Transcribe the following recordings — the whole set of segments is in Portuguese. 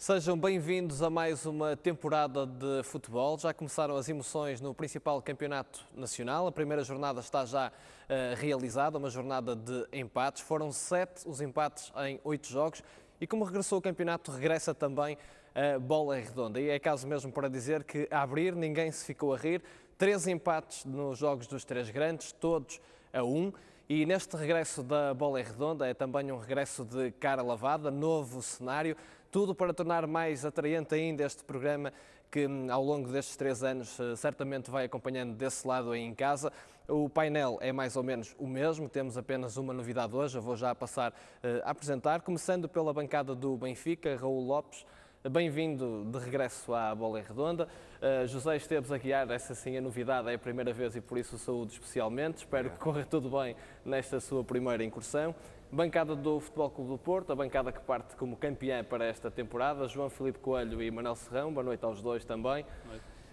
Sejam bem-vindos a mais uma temporada de futebol. Já começaram as emoções no principal campeonato nacional. A primeira jornada está já uh, realizada, uma jornada de empates. Foram sete os empates em oito jogos. E como regressou o campeonato, regressa também a eh, bola redonda. E é caso mesmo para dizer que a abrir ninguém se ficou a rir. Três empates nos jogos dos três grandes, todos a um. E neste regresso da bola redonda é também um regresso de cara lavada, novo cenário. Tudo para tornar mais atraente ainda este programa que hum, ao longo destes três anos eh, certamente vai acompanhando desse lado aí em casa. O painel é mais ou menos o mesmo, temos apenas uma novidade hoje, eu vou já passar eh, a apresentar, começando pela bancada do Benfica, Raul Lopes, Bem-vindo de regresso à Bola Redonda. Uh, José Esteves Aguiar, essa sim é novidade, é a primeira vez e por isso saúde especialmente. Espero é. que corra tudo bem nesta sua primeira incursão. Bancada do Futebol Clube do Porto, a bancada que parte como campeã para esta temporada, João Filipe Coelho e Manuel Serrão, boa noite aos dois também.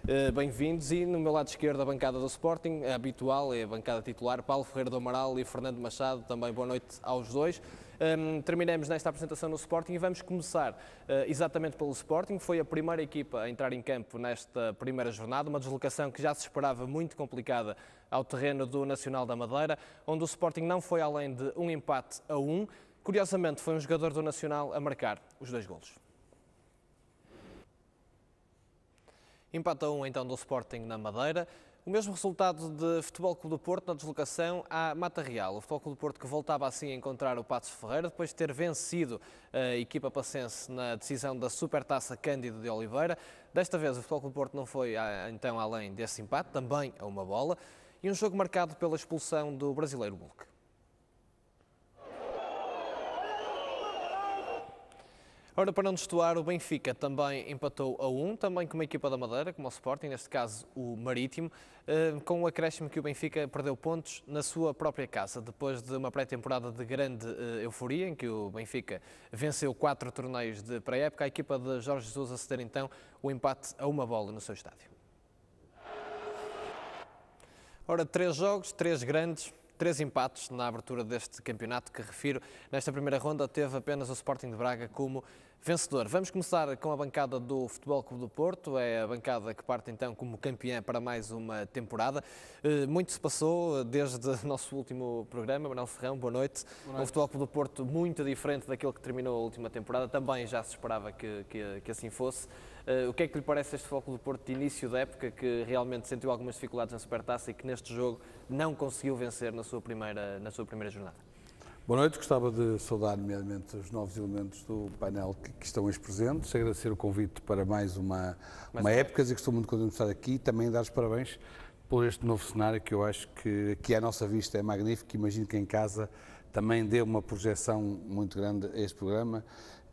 Eh, bem-vindos e no meu lado esquerdo a bancada do Sporting, a habitual, é a bancada titular, Paulo Ferreira do Amaral e Fernando Machado, também boa noite aos dois. Um, terminamos nesta apresentação no Sporting e vamos começar uh, exatamente pelo Sporting. Foi a primeira equipa a entrar em campo nesta primeira jornada, uma deslocação que já se esperava muito complicada ao terreno do Nacional da Madeira, onde o Sporting não foi além de um empate a um. Curiosamente, foi um jogador do Nacional a marcar os dois golos. Empate a um então do Sporting na Madeira. O mesmo resultado de Futebol Clube do Porto na deslocação à Mata Real. O Futebol Clube do Porto que voltava assim a encontrar o Patos Ferreira depois de ter vencido a equipa passense na decisão da Supertaça Cândido de Oliveira. Desta vez o Futebol Clube do Porto não foi ah, então além desse empate, também a uma bola. E um jogo marcado pela expulsão do brasileiro Bulk. Ora, para não destoar, o Benfica também empatou a 1, também com uma equipa da Madeira, como o Sporting, neste caso o Marítimo, eh, com o acréscimo que o Benfica perdeu pontos na sua própria casa, depois de uma pré-temporada de grande eh, euforia, em que o Benfica venceu quatro torneios de pré-época, a equipa de Jorge Jesus aceder então o empate a uma bola no seu estádio. Ora, três jogos, três grandes, três empates na abertura deste campeonato que refiro. Nesta primeira ronda teve apenas o Sporting de Braga como vencedor. Vamos começar com a bancada do Futebol Clube do Porto. É a bancada que parte então como campeã para mais uma temporada. Eh, muito se passou eh, desde o nosso último programa. Manuel Ferrão, boa noite. boa noite. Um Futebol Clube do Porto muito diferente daquele que terminou a última temporada. Também já se esperava que, que, que assim fosse. Eh, o que é que lhe parece este Futebol Clube do Porto de início da época que realmente sentiu algumas dificuldades na Supertaça e que neste jogo não conseguiu vencer na sua primeira, na sua primeira jornada? Boa noite, gostava de saudar nomeadamente os novos elementos do painel que, que estão hoje presentes, agradecer o convite para mais uma, uma época e estou muito contente de estar aqui e também dar os parabéns por este novo cenário que eu acho que aqui à nossa vista é magnífico, imagino que em casa também deu uma projeção muito grande a este programa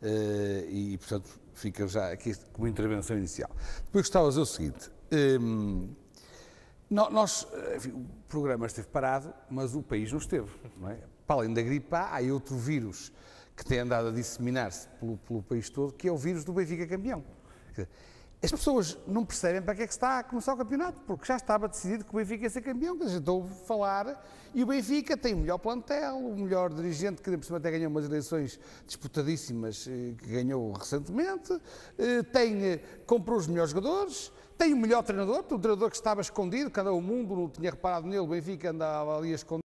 eh, e, portanto, fica já aqui como intervenção inicial. Depois gostava de dizer o seguinte, hum, nós, eh, enfim, o programa esteve parado, mas o país não esteve. Não é? Para além da gripe A, há outro vírus que tem andado a disseminar-se pelo, pelo, país todo, que é o vírus do Benfica campeão. As pessoas não percebem para que é que está a começar o campeonato, porque já estava decidido que o Benfica ia ser campeão, que a gente ouve falar, e o Benfica tem o melhor plantel, o melhor dirigente, que por cima até ganhou umas eleições disputadíssimas, eh, que ganhou recentemente, eh, tem, comprou os melhores jogadores, tem o melhor treinador, um treinador que estava escondido, cada um mundo não tinha reparado nele, o Benfica andava ali escondido.